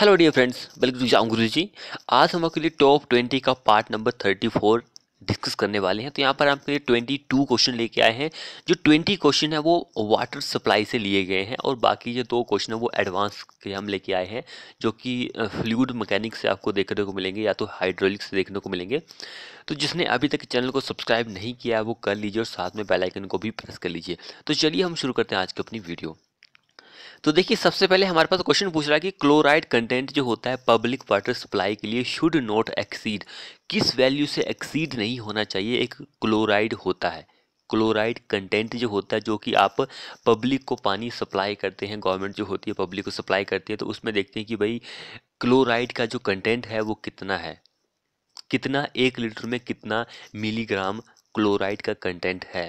hello dear friends welcome to Jam Guru ji आज हम आपके लिए टॉप ट्वेंटी का part number thirty four discuss करने वाले हैं तो यहाँ पर आपके लिए ट्वेंटी टू क्वेश्चन लेके आए हैं जो ट्वेंटी क्वेश्चन है वो वाटर सप्लाई से लिए गए हैं और बाकी जो दो क्वेश्चन है वो एडवांस के हम लेके आए हैं जो कि फ्लूड मकैनिक से आपको देखने को मिलेंगे या तो हाइड्रोलिक से देखने को मिलेंगे तो जिसने अभी तक चैनल को सब्सक्राइब नहीं किया है वो कर लीजिए और साथ में बेलाइकन को भी प्रेस कर लीजिए तो चलिए हम शुरू करते हैं आज की अपनी वीडियो तो देखिए सबसे पहले हमारे पास क्वेश्चन पूछ रहा है कि क्लोराइड कंटेंट जो होता है पब्लिक वाटर सप्लाई के लिए शुड नॉट एक्सीड किस वैल्यू से एक्सीड नहीं होना चाहिए एक क्लोराइड होता है क्लोराइड कंटेंट जो होता है जो कि आप पब्लिक को पानी सप्लाई करते हैं गवर्नमेंट जो होती है पब्लिक को सप्लाई करती है तो उसमें देखते हैं कि भाई क्लोराइड का जो कंटेंट है वो कितना है कितना एक लीटर में कितना मिलीग्राम क्लोराइड का कंटेंट है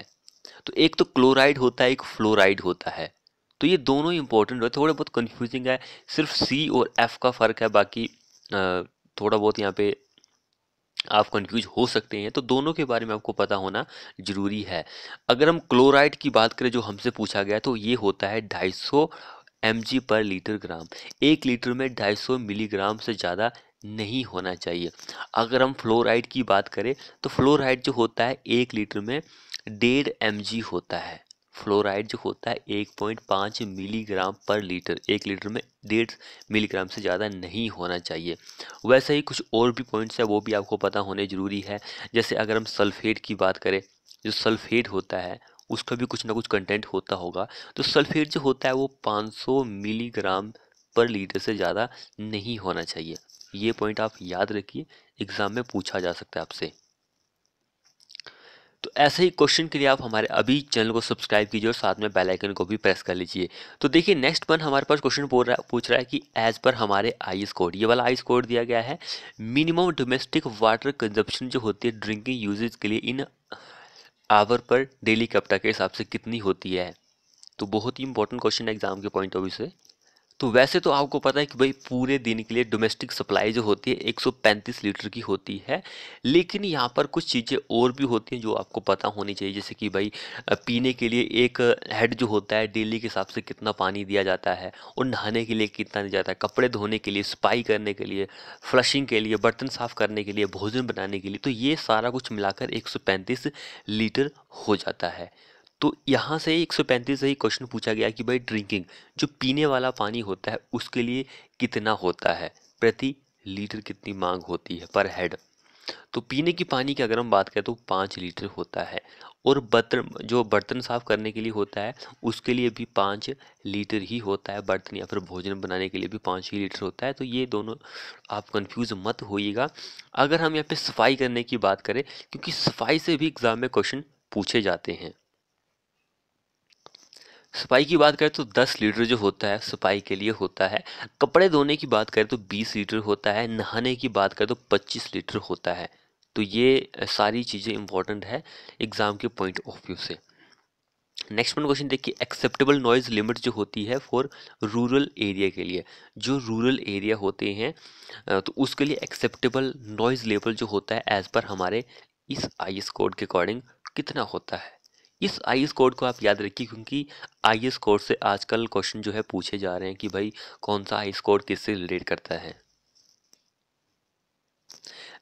तो एक तो क्लोराइड होता है एक फ्लोराइड होता है तो ये दोनों ही इंपॉर्टेंट है थोड़ा बहुत कन्फ्यूजिंग है सिर्फ सी और एफ का फ़र्क है बाकी थोड़ा बहुत यहाँ पे आप कंफ्यूज हो सकते हैं तो दोनों के बारे में आपको पता होना ज़रूरी है अगर हम क्लोराइड की बात करें जो हमसे पूछा गया तो ये होता है 250 सौ पर लीटर ग्राम एक लीटर में 250 मिलीग्राम से ज़्यादा नहीं होना चाहिए अगर हम फ्लोराइड की बात करें तो फ्लोराइड जो होता है एक लीटर में डेढ़ एम होता है फ्लोराइड जो होता है एक पॉइंट पाँच मिलीग्राम पर लीटर एक लीटर में डेढ़ मिलीग्राम से ज़्यादा नहीं होना चाहिए वैसे ही कुछ और भी पॉइंट्स हैं वो भी आपको पता होने ज़रूरी है जैसे अगर हम सल्फेट की बात करें जो सल्फेट होता है उसका भी कुछ ना कुछ कंटेंट होता होगा तो सल्फेट जो होता है वो पाँच मिलीग्राम पर लीटर से ज़्यादा नहीं होना चाहिए ये पॉइंट आप याद रखिए एग्ज़ाम में पूछा जा सकता है आपसे तो ऐसे ही क्वेश्चन के लिए आप हमारे अभी चैनल को सब्सक्राइब कीजिए और साथ में बेल आइकन को भी प्रेस कर लीजिए तो देखिए नेक्स्ट वन हमारे पास क्वेश्चन पूछ रहा है कि एज पर हमारे आइस कोड ये वाला आइस कोड दिया गया है मिनिमम डोमेस्टिक वाटर कंजप्शन जो होती है ड्रिंकिंग यूजेज के लिए इन आवर पर डेली कप्टा के हिसाब से कितनी होती है तो बहुत ही इंपॉर्टेंट क्वेश्चन है एग्जाम के पॉइंट ऑफ व्यू से तो वैसे तो आपको पता है कि भाई पूरे दिन के लिए डोमेस्टिक सप्लाई जो होती है 135 लीटर की होती है लेकिन यहाँ पर कुछ चीज़ें और भी होती हैं जो आपको पता होनी चाहिए जैसे कि भाई पीने के लिए एक हेड जो होता है डेली के हिसाब से कितना पानी दिया जाता है और नहाने के लिए कितना दिया जाता है कपड़े धोने के लिए सफाई करने के लिए फ्लशिंग के लिए बर्तन साफ़ करने के लिए भोजन बनाने के लिए तो ये सारा कुछ मिलाकर एक लीटर हो जाता है तो यहाँ से एक सौ पैंतीस से ही क्वेश्चन पूछा गया कि भाई ड्रिंकिंग जो पीने वाला पानी होता है उसके लिए कितना होता है प्रति लीटर कितनी मांग होती है पर हेड तो पीने की पानी की अगर हम बात करें तो पाँच लीटर होता है और बर्तन जो बर्तन साफ़ करने के लिए होता है उसके लिए भी पाँच लीटर ही होता है बर्तन या फिर भोजन बनाने के लिए भी पाँच ही लीटर होता है तो ये दोनों आप कंफ्यूज मत होइएगा अगर हम यहाँ पे सफाई करने की बात करें क्योंकि सफाई से भी एग्ज़ाम में क्वेश्चन पूछे जाते हैं सफाई की बात करें तो 10 लीटर जो होता है सफाई के लिए होता है कपड़े धोने की बात करें तो 20 लीटर होता है नहाने की बात करें तो 25 लीटर होता है तो ये सारी चीज़ें इंपॉर्टेंट है एग्ज़ाम के पॉइंट ऑफ व्यू से नेक्स्ट वन क्वेश्चन देखिए एक्सेप्टेबल नॉइज़ लिमिट जो होती है फॉर रूरल एरिया के लिए जो रूरल एरिया होते हैं तो उसके लिए एक्सेप्टेबल नॉइज़ लेवल जो होता है एज़ पर हमारे इस आई एस कोड के अकॉर्डिंग कितना होता है इस आई एस कोड को आप याद रखिए क्योंकि आई एस कोड से आजकल क्वेश्चन जो है पूछे जा रहे हैं कि भाई कौन सा आई एस कोड किससे रिलेट करता है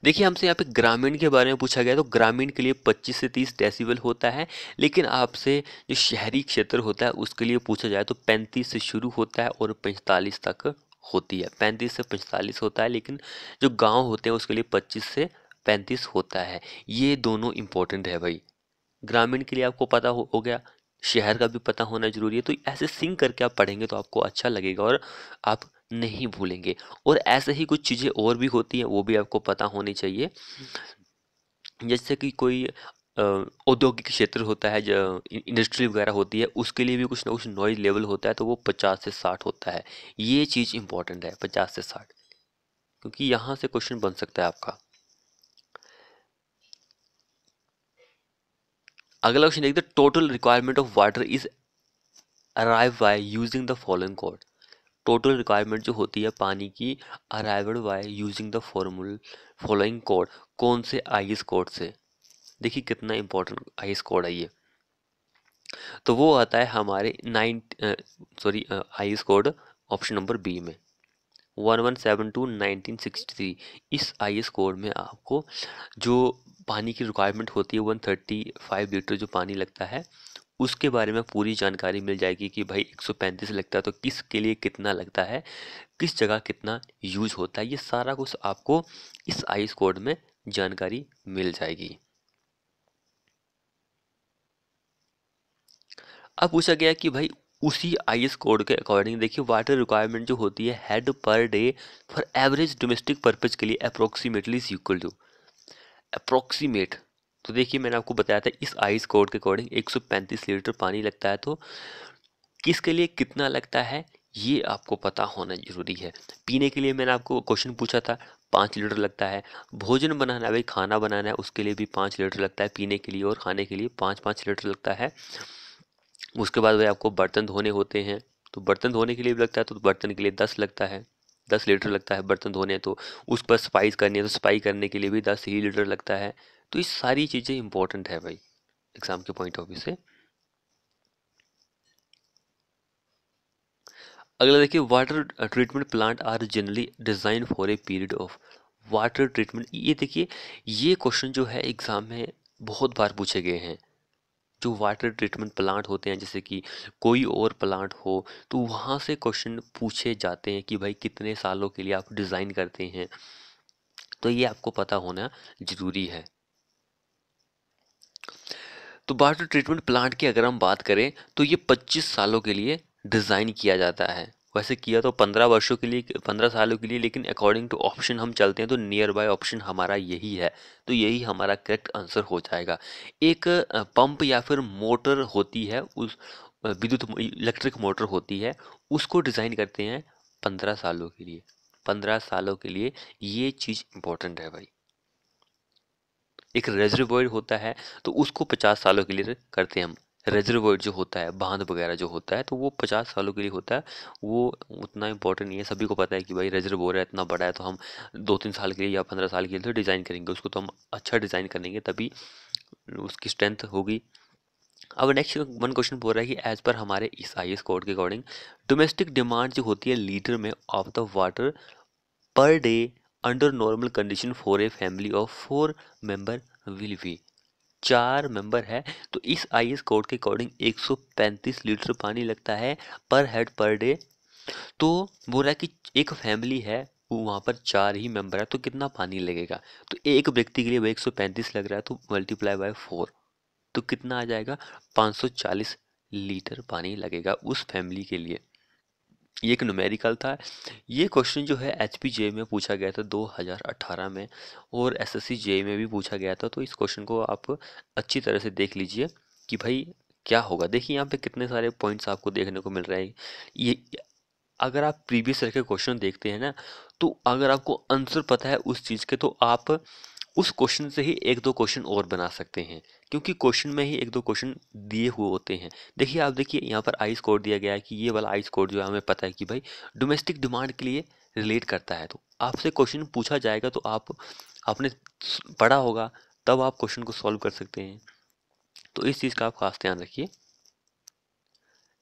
देखिए हमसे यहाँ पे ग्रामीण के बारे में पूछा गया तो ग्रामीण के लिए 25 से 30 डेसिबल होता है लेकिन आपसे जो शहरी क्षेत्र होता है उसके लिए पूछा जाए तो 35 से शुरू होता है और 45 तक होती है 35 से 45 होता है लेकिन जो गांव होते हैं उसके लिए 25 से 35 होता है ये दोनों इंपॉर्टेंट है भाई ग्रामीण के लिए आपको पता हो, हो गया शहर का भी पता होना जरूरी है तो ऐसे सिंक करके आप पढ़ेंगे तो आपको अच्छा लगेगा और आप नहीं भूलेंगे और ऐसे ही कुछ चीज़ें और भी होती हैं वो भी आपको पता होनी चाहिए जैसे कि कोई औद्योगिक क्षेत्र होता है इंडस्ट्री वगैरह होती है उसके लिए भी कुछ ना कुछ नॉइज लेवल होता है तो वो पचास से साठ होता है ये चीज़ इंपॉर्टेंट है पचास से साठ क्योंकि यहाँ से क्वेश्चन बन सकता है आपका अगला क्वेश्चन देखते total requirement of water is arrive by using the following code total requirement जो होती है पानी की arrived by using the formula following code कौन से आइस कोड से देखिए कितना इंपॉर्टेंट आइस कोड है ये तो वो आता है हमारे nine sorry IS code option number B में one one seven two nineteen sixty three इस आई एस कोड में आपको जो पानी की रिक्वायरमेंट होती है वन थर्टी फाइव लीटर जो पानी लगता है उसके बारे में पूरी जानकारी मिल जाएगी कि भाई एक सौ पैंतीस लगता है तो किस के लिए कितना लगता है किस जगह कितना यूज होता है ये सारा कुछ आपको इस आइस कोड में जानकारी मिल जाएगी अब पूछा गया कि भाई उसी आई कोड के अकॉर्डिंग देखिए वाटर रिक्वायरमेंट जो होती है head per day for average domestic purpose के लिए approximately is equal to approximate तो देखिए मैंने आपको बताया था इस आइस कोड के अकॉर्डिंग 135 लीटर पानी लगता है तो किसके लिए कितना लगता है ये आपको पता होना ज़रूरी है पीने के लिए मैंने आपको क्वेश्चन पूछा था पाँच लीटर लगता है भोजन बनाना भाई खाना बनाना है उसके लिए भी पाँच लीटर लगता है पीने के लिए और खाने के लिए पाँच पाँच लीटर लगता है उसके बाद भाई आपको बर्तन धोने होते हैं तो बर्तन धोने के लिए भी लगता है तो बर्तन के लिए दस लगता है दस लीटर लगता है बर्तन धोने तो उस पर सफाई करनी है तो सफाई करने के लिए भी दस ही लीटर लगता है तो ये सारी चीज़ें इंपॉर्टेंट है भाई एग्ज़ाम के पॉइंट ऑफ व्यू से अगला देखिए water treatment plant are generally design for a period of water treatment ये देखिए ये क्वेश्चन जो है एग्ज़ाम में बहुत बार पूछे गए हैं जो वाटर ट्रीटमेंट प्लांट होते हैं जैसे कि कोई और प्लांट हो तो वहाँ से क्वेश्चन पूछे जाते हैं कि भाई कितने सालों के लिए आप डिज़ाइन करते हैं तो ये आपको पता होना ज़रूरी है तो वाटर ट्रीटमेंट प्लांट की अगर हम बात करें तो ये 25 सालों के लिए डिज़ाइन किया जाता है वैसे किया तो पंद्रह वर्षों के लिए पंद्रह सालों के लिए लेकिन अकॉर्डिंग टू ऑप्शन हम चलते हैं तो नियर बाय ऑप्शन हमारा यही है तो यही हमारा करेक्ट आंसर हो जाएगा एक पंप या फिर मोटर होती है उस विद्युत इलेक्ट्रिक मोटर होती है उसको डिज़ाइन करते हैं पंद्रह सालों के लिए पंद्रह सालों के लिए ये चीज़ इम्पोर्टेंट है भाई एक रेजर्वॉयर होता है तो उसको पचास सालों के लिए करते हैं हम रेजरवर्ड जो होता है बांध वगैरह जो होता है तो वो पचास सालों के लिए होता है वो उतना इंपॉर्टेंट नहीं है सभी को पता है कि भाई रेजरवोर है इतना बड़ा है तो हम दो तीन साल के लिए या पंद्रह साल के लिए तो डिज़ाइन करेंगे उसको तो हम अच्छा डिज़ाइन करेंगे तभी उसकी स्ट्रेंथ होगी अब नेक्स्ट वन क्वेश्चन बोल रहा है कि एज पर हमारे इस आई कोड के अकॉर्डिंग डोमेस्टिक डिमांड जो होती है लीटर में of the water per day under normal condition for a family of four member will be चार मेंबर है तो इस आईएस कोड के अकॉर्डिंग 135 लीटर पानी लगता है पर हेड पर डे तो बोल रहा है कि एक फैमिली है वो वहाँ पर चार ही मेंबर है तो कितना पानी लगेगा तो एक व्यक्ति के लिए वह पैंतीस लग रहा है तो मल्टीप्लाई बाय फोर तो कितना आ जाएगा 540 लीटर पानी लगेगा उस फैमिली के लिए ये एक नुमेरिकल था ये क्वेश्चन जो है एच पी में पूछा गया था 2018 में और एस एस सी में भी पूछा गया था तो इस क्वेश्चन को आप अच्छी तरह से देख लीजिए कि भाई क्या होगा देखिए यहाँ पे कितने सारे पॉइंट्स आपको देखने को मिल रहे हैं ये अगर आप प्रीवियस ईयर के क्वेश्चन देखते हैं ना तो अगर आपको आंसर पता है उस चीज़ के तो आप उस क्वेश्चन से ही एक दो क्वेश्चन और बना सकते हैं क्योंकि क्वेश्चन में ही एक दो क्वेश्चन दिए हुए होते हैं देखिए आप देखिए यहाँ पर आई स्कोर दिया गया है कि ये वाला आई स्कोर जो है हमें पता है कि भाई डोमेस्टिक डिमांड के लिए रिलेट करता है तो आपसे क्वेश्चन पूछा जाएगा तो आप आपने पढ़ा होगा तब आप क्वेश्चन को सॉल्व कर सकते हैं तो इस चीज़ का आप खास ध्यान रखिए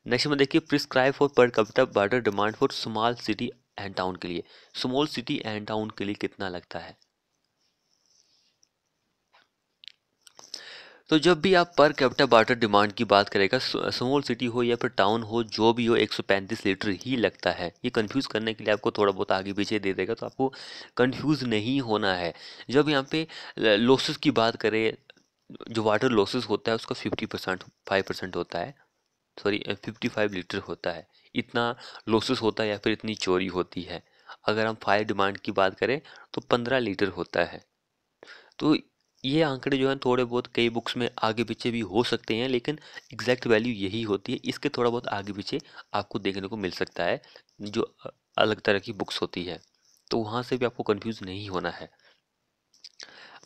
नेक्स्ट में देखिए prescribe for per capita water demand for small city and town के लिए स्मॉल सिटी एंड टाउन के लिए कितना लगता है तो जब भी आप पर कैपिटा वाटर डिमांड की बात करेगा स्मॉल सिटी हो या फिर टाउन हो जो भी हो 135 लीटर ही लगता है ये कंफ्यूज करने के लिए आपको थोड़ा बहुत आगे पीछे दे देगा तो आपको कंफ्यूज नहीं होना है जब यहाँ पे लॉसेस की बात करें जो वाटर लॉसेस होता है उसका फिफ्टी परसेंट फाइव परसेंट होता है सॉरी फिफ्टी फाइव लीटर होता है इतना लॉसेस होता है या फिर इतनी चोरी होती है अगर हम फायर डिमांड की बात करें तो पंद्रह लीटर होता है तो ये आंकड़े जो हैं थोड़े बहुत कई बुक्स में आगे पीछे भी हो सकते हैं लेकिन एग्जैक्ट वैल्यू यही होती है इसके थोड़ा बहुत आगे पीछे आपको देखने को मिल सकता है जो अलग तरह की बुक्स होती है तो वहाँ से भी आपको कन्फ्यूज नहीं होना है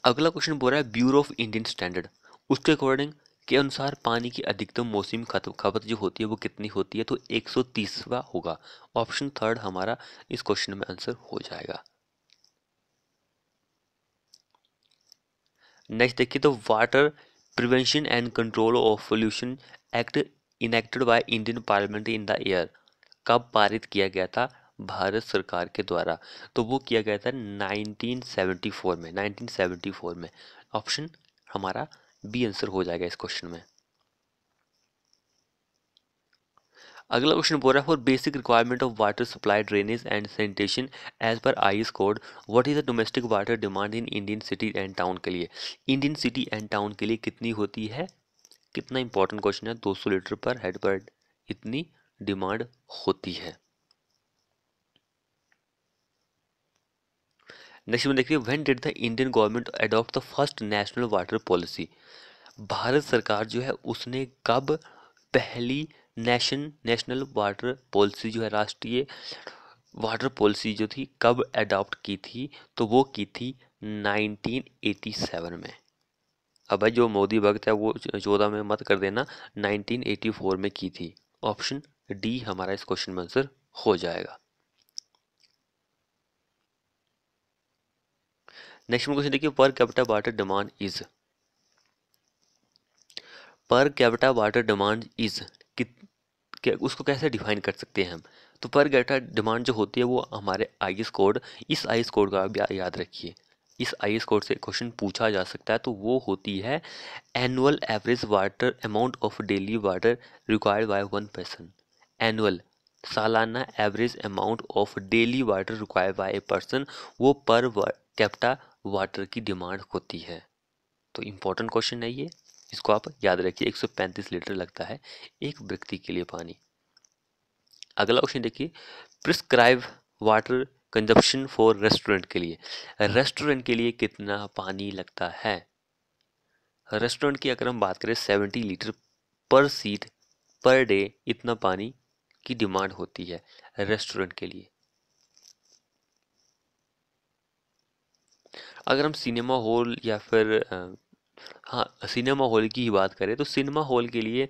अगला क्वेश्चन बोल रहा है ब्यूरो ऑफ इंडियन स्टैंडर्ड उसके अकॉर्डिंग के अनुसार पानी की अधिकतम मौसम खपत जो होती है वो कितनी होती है तो एक होगा ऑप्शन थर्ड हमारा इस क्वेश्चन में आंसर हो जाएगा नेक्स्ट देखिए तो water prevention and control of pollution act enacted by Indian parliament in the year कब पारित किया गया था भारत सरकार के द्वारा तो वो किया गया था 1974 में 1974 में ऑप्शन हमारा बी आंसर हो जाएगा इस क्वेश्चन में अगला क्वेश्चन बोल रहा है for basic requirement of water supply drainage and sanitation as per I S code what is the domestic water demand in Indian city and town के लिए इंडियन सिटी एंड टाउन के लिए कितनी होती है कितना इंपॉर्टेंट क्वेश्चन है 200 litre पर हेड पर इतनी डिमांड होती है नेक्स्ट में देखिए when did the Indian government adopt the first national water policy Bharat सरकार जो है उसने कब पहली नेशन नेशनल वाटर पॉलिसी जो है राष्ट्रीय वाटर पॉलिसी जो थी कब अडॉप्ट की थी तो वो की थी 1987 में अब भाई जो मोदी भक्त है वो चौदह में मत कर देना 1984 में की थी ऑप्शन डी हमारा इस क्वेश्चन में आंसर हो जाएगा नेक्स्ट क्वेश्चन देखिए per capita water demand is per capita water demand is उसको कैसे डिफाइन कर सकते हैं हम तो पर गेटा डिमांड जो होती है वो हमारे आई एस कोड इस आई एस कोड का आप याद रखिए इस आई एस कोड से क्वेश्चन पूछा जा सकता है तो वो होती है annual average water amount of daily water required by one person annual सालाना average amount of daily water required by a person वो पर कैप्टा वाटर की डिमांड होती है तो इम्पोर्टेंट क्वेश्चन है ये इसको आप याद रखिए 135 लीटर लगता है एक व्यक्ति के लिए पानी अगला क्वेश्चन देखिए prescribe water consumption for restaurant के लिए रेस्टोरेंट के लिए कितना पानी लगता है रेस्टोरेंट की अगर हम बात करें seventy litre per seat per day इतना पानी की डिमांड होती है रेस्टोरेंट के लिए अगर हम सिनेमा हॉल या फिर हाँ सिनेमा हॉल की ही बात करें तो सिनेमा हॉल के लिए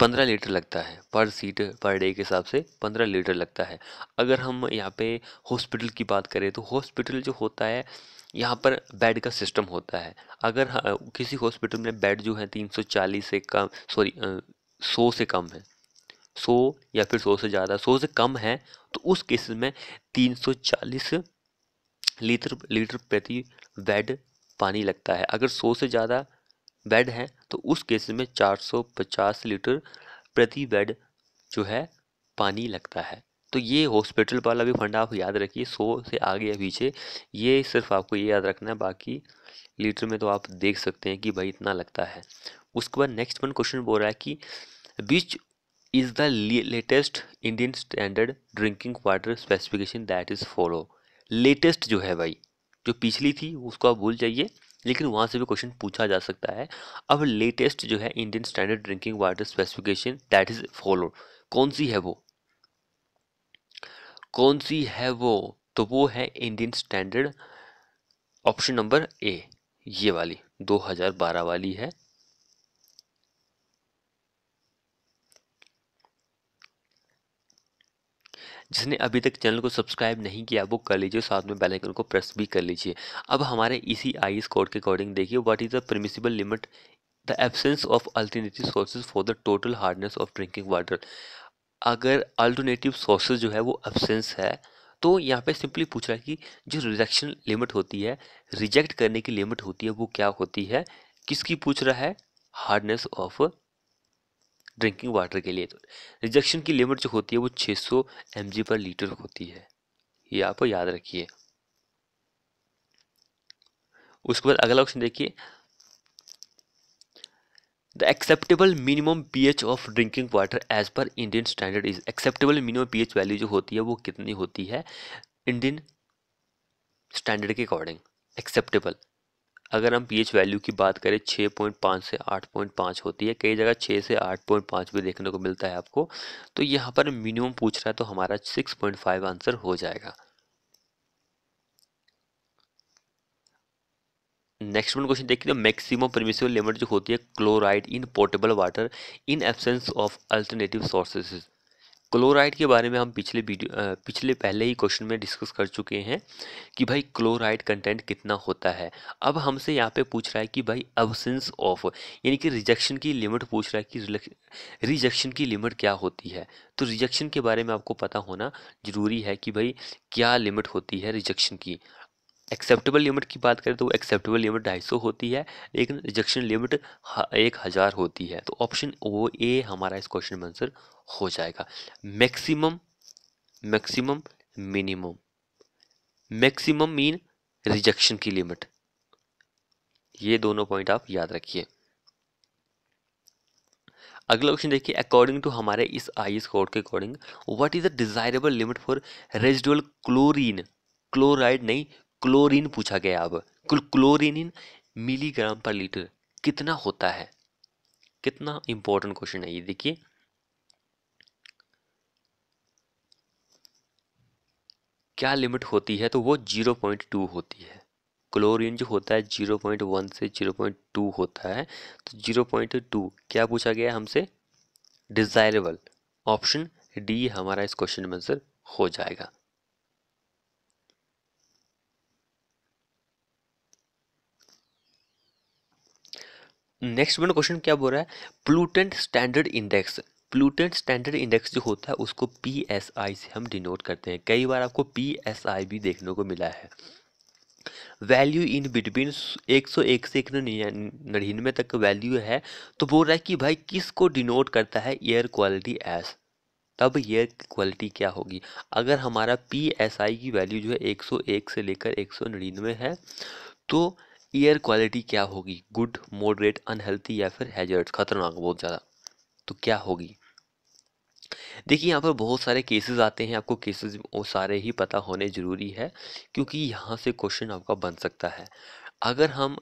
पंद्रह लीटर लगता है पर सीट पर डे के हिसाब से पंद्रह लीटर लगता है अगर हम यहाँ पे हॉस्पिटल की बात करें तो हॉस्पिटल जो होता है यहाँ पर बेड का सिस्टम होता है अगर हाँ, किसी हॉस्पिटल में बेड जो है तीन सौ चालीस से कम सॉरी सौ से कम है सौ या फिर सौ से ज़्यादा सौ से कम है तो उस केस में तीन सौ चालीस लीटर लीटर प्रति बेड पानी लगता है अगर सौ से ज़्यादा बेड हैं तो उस केस में 450 लीटर प्रति बेड जो है पानी लगता है तो ये हॉस्पिटल वाला भी फंड आप याद रखिए सौ से आगे या पीछे ये सिर्फ आपको ये याद रखना है बाकी लीटर में तो आप देख सकते हैं कि भाई इतना लगता है उसके बाद नेक्स्ट वन क्वेश्चन बोल रहा है कि which is the latest Indian standard drinking water specification that is follow latest जो है भाई जो पिछली थी उसको आप भूल जाइए लेकिन वहाँ से भी क्वेश्चन पूछा जा सकता है अब लेटेस्ट जो है Indian standard drinking water specification that is follow कौन सी है वो कौन सी है वो तो वो है Indian standard option number A ये वाली 2012 वाली है जिसने अभी तक चैनल को सब्सक्राइब नहीं किया वो कर लीजिए साथ में बेल आइकन को प्रेस भी कर लीजिए अब हमारे इसी आई कोड के अकॉर्डिंग देखिए what is the permissible limit the absence of alternative sources for the total hardness of drinking water अगर अल्टरनेटिव सोर्सेज जो है वो एब्सेंस है तो यहाँ पे सिंपली पूछ रहा है कि जो रिजेक्शन लिमिट होती है रिजेक्ट करने की लिमिट होती है वो क्या होती है किसकी पूछ रहा है हार्डनेस ऑफ ड्रिंकिंग वाटर के लिए तो रिजेक्शन की लिमिट जो होती है वो 600 सौ पर लीटर होती है ये आप याद रखिए उसके बाद अगला क्वेश्चन देखिए the acceptable minimum pH of drinking water as per Indian standard is acceptable minimum pH value जो होती है वो कितनी होती है इंडियन स्टैंडर्ड के अकॉर्डिंग एक्सेप्टेबल अगर हम पीएच वैल्यू की बात करें पॉइंट पाँच से आठ पॉइंट पाँच होती है कई जगह छः से आठ पॉइंट पाँच भी देखने को मिलता है आपको तो यहाँ पर मिनिमम पूछ रहा है तो हमारा सिक्स पॉइंट फाइव आंसर हो जाएगा नेक्स्ट वन क्वेश्चन देखिए मैक्सिमम परमिशिबल लिमिट जो होती है chloride in portable water in absence of alternative sources chloride के बारे में हम पिछले वीडियो पिछले पहले ही क्वेश्चन में डिस्कस कर चुके हैं कि भाई क्लोराइड कंटेंट कितना होता है अब हमसे यहाँ पे पूछ रहा है कि भाई अबसेंस ऑफ यानी कि रिजेक्शन की लिमिट पूछ रहा है कि रिजेक्शन की लिमिट क्या होती है तो रिजेक्शन के बारे में आपको पता होना ज़रूरी है कि भाई क्या लिमिट होती है रिजेक्शन की एक्सेप्टेबल लिमिट की बात करें तो एक्सेप्टेबल लिमिट ढाई सौ होती है लेकिन रिजेक्शन लिमिट एक हज़ार होती है तो ऑप्शन वो ए हमारा इस क्वेश्चन में आंसर हो जाएगा maximum maximum minimum maximum mean rejection की लिमिट ये दोनों पॉइंट आप याद रखिए अगला क्वेश्चन देखिए अकॉर्डिंग टू हमारे इस आई एस कोड के according what is the desirable limit for residual chlorine chloride नहीं क्लोरीन पूछा गया अब कुल क्लोरीन मिलीग्राम पर लीटर कितना होता है कितना इंपॉर्टेंट क्वेश्चन है ये देखिए क्या लिमिट होती है तो वो जीरो पॉइंट टू होती है क्लोरीन जो होता है जीरो पॉइंट वन से जीरो पॉइंट टू होता है तो जीरो पॉइंट टू क्या पूछा गया हमसे डिज़ायरेबल ऑप्शन डी हमारा इस क्वेश्चन में आंसर हो जाएगा नेक्स्ट वन क्वेश्चन क्या बोल रहा है pollutant standard index pollutant standard index जो होता है उसको पी एस आई से हम डिनोट करते हैं कई बार आपको पी एस आई भी देखने को मिला है वैल्यू इन बिटवीन 101 से एक नड़िन्नवे तक वैल्यू है तो बोल रहा है कि भाई किस को डिनोट करता है एयर क्वालिटी एस तब एयर क्वालिटी क्या होगी अगर हमारा पी एस आई की वैल्यू जो है 101 से लेकर एक सौ है तो एयर क्वालिटी क्या होगी गुड मॉडरेट अनहेल्थी या फिर हैजर्ड खतरनाक बहुत ज़्यादा तो क्या होगी देखिए यहाँ पर बहुत सारे केसेस आते हैं आपको केसेस वो सारे ही पता होने ज़रूरी है क्योंकि यहाँ से क्वेश्चन आपका बन सकता है अगर हम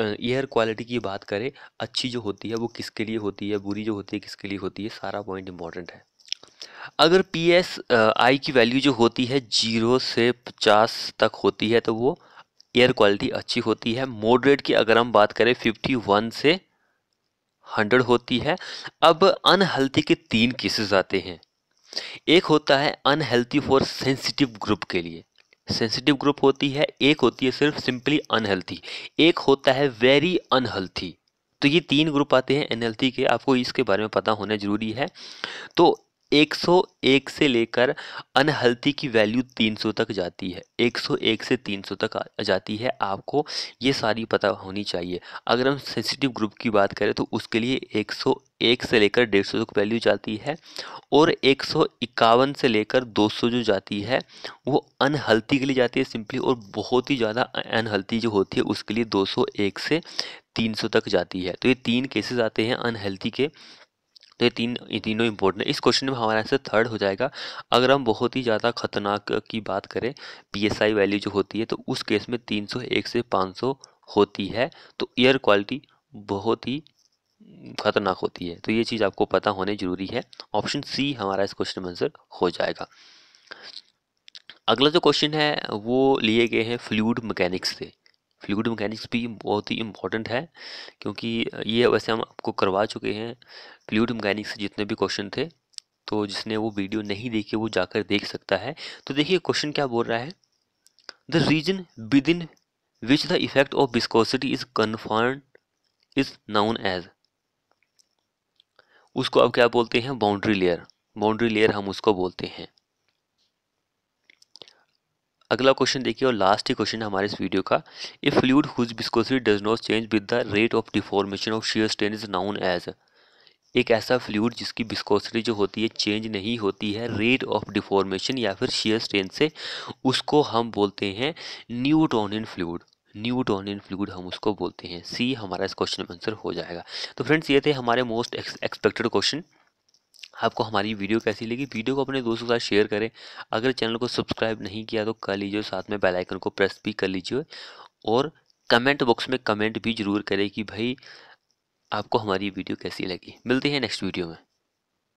एयर क्वालिटी की बात करें अच्छी जो होती है वो किसके लिए होती है बुरी जो होती है किसके लिए होती है सारा पॉइंट इंपॉर्टेंट है अगर पी एस आई की वैल्यू जो होती है जीरो से पचास तक होती है तो वो एयर क्वालिटी अच्छी होती है मोडरेट की अगर हम बात करें फिफ्टी वन से हंड्रेड होती है अब अनहेल्थी के तीन केसेस आते हैं एक होता है अनहेल्थी फॉर सेंसिटिव ग्रुप के लिए सेंसिटिव ग्रुप होती है एक होती है सिर्फ सिंपली अनहेल्थी एक होता है वेरी अनहेल्थी तो ये तीन ग्रुप आते हैं एनहेल्थी के आपको इसके बारे में पता होना जरूरी है तो 101 से लेकर अनहल्दी की वैल्यू 300 तक जाती है 101 से 300 तक आ जाती है आपको ये सारी पता होनी चाहिए अगर हम सेंसिटिव ग्रुप की बात करें तो उसके लिए 101 से लेकर 150 तक वैल्यू जाती है और एक से लेकर 200 जो जाती है वो अनहेल्थी के लिए जाती है सिंपली और बहुत ही ज़्यादा अनहेल्थी जो होती है उसके लिए दो से तीन तक जाती है तो ये तीन केसेस आते हैं अनहेल्थी के तो ये तीन ये तीनों इंपॉर्टेंट इस क्वेश्चन में हमारा आंसर थर्ड हो जाएगा अगर हम बहुत ही ज़्यादा खतरनाक की बात करें पीएसआई वैल्यू जो होती है तो उस केस में 301 से 500 होती है तो एयर क्वालिटी बहुत ही खतरनाक होती है तो ये चीज़ आपको पता होने जरूरी है ऑप्शन सी हमारा इस क्वेश्चन में आंसर हो जाएगा अगला जो क्वेश्चन है वो लिए गए हैं फ्लूड मैकेनिक्स से फ्लूड मैकेनिक्स भी बहुत ही इंपॉर्टेंट है क्योंकि ये वैसे हम आपको करवा चुके हैं फ्लूड मैकेनिक्स से जितने भी क्वेश्चन थे तो जिसने वो वीडियो नहीं देखी वो जाकर देख सकता है तो देखिए क्वेश्चन क्या बोल रहा है the region with in which the effect of viscosity is confined is known as उसको अब क्या बोलते हैं बाउंड्री लेयर बाउंड्री लेयर हम उसको बोलते हैं अगला क्वेश्चन देखिए और लास्ट ही क्वेश्चन है हमारे इस वीडियो का a fluid whose viscosity does not change with the rate of deformation of shear strain is known as एक ऐसा फ्लूड जिसकी बिस्कोसरी जो होती है चेंज नहीं होती है रेट ऑफ डिफॉर्मेशन या फिर शेयर स्ट्रेन से उसको हम बोलते हैं न्यूटोनियन फ्लूड न्यूटोनियन फ्लूड हम उसको बोलते हैं सी हमारा इस क्वेश्चन में आंसर हो जाएगा तो फ्रेंड्स ये थे हमारे मोस्ट एक्सपेक्टेड क्वेश्चन आपको हमारी वीडियो कैसी लगी वीडियो को अपने दोस्तों के साथ शेयर करें अगर चैनल को सब्सक्राइब नहीं किया तो कर लीजिए साथ में बेल आइकन को प्रेस भी कर लीजिए और कमेंट बॉक्स में कमेंट भी ज़रूर करें कि भाई आपको हमारी वीडियो कैसी लगी मिलती है नेक्स्ट वीडियो में